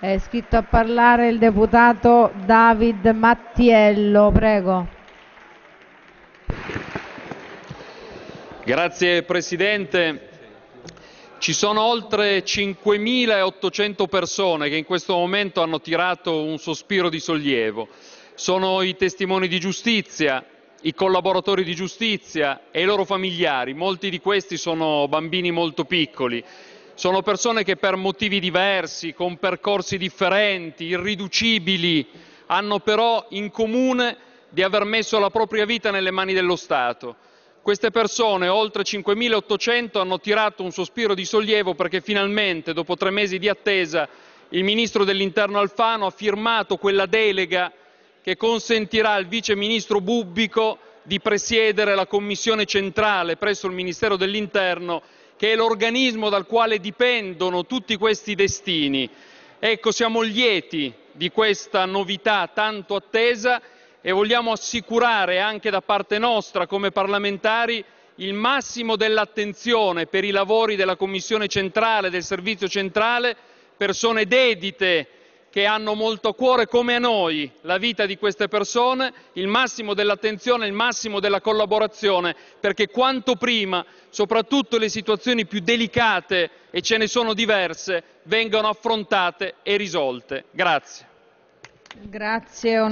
È iscritto a parlare il deputato David Mattiello, prego. Grazie Presidente. Ci sono oltre 5.800 persone che in questo momento hanno tirato un sospiro di sollievo. Sono i testimoni di giustizia, i collaboratori di giustizia e i loro familiari. Molti di questi sono bambini molto piccoli sono persone che per motivi diversi, con percorsi differenti, irriducibili, hanno però in comune di aver messo la propria vita nelle mani dello Stato. Queste persone, oltre 5.800, hanno tirato un sospiro di sollievo perché finalmente, dopo tre mesi di attesa, il Ministro dell'Interno Alfano ha firmato quella delega che consentirà al Vice Ministro Bubbico di presiedere la Commissione centrale presso il Ministero dell'Interno che è l'organismo dal quale dipendono tutti questi destini. Ecco, siamo lieti di questa novità tanto attesa e vogliamo assicurare anche da parte nostra come parlamentari il massimo dell'attenzione per i lavori della Commissione centrale, del Servizio centrale, persone dedite che hanno molto a cuore, come a noi, la vita di queste persone, il massimo dell'attenzione, il massimo della collaborazione, perché quanto prima, soprattutto le situazioni più delicate, e ce ne sono diverse, vengano affrontate e risolte. Grazie. Grazie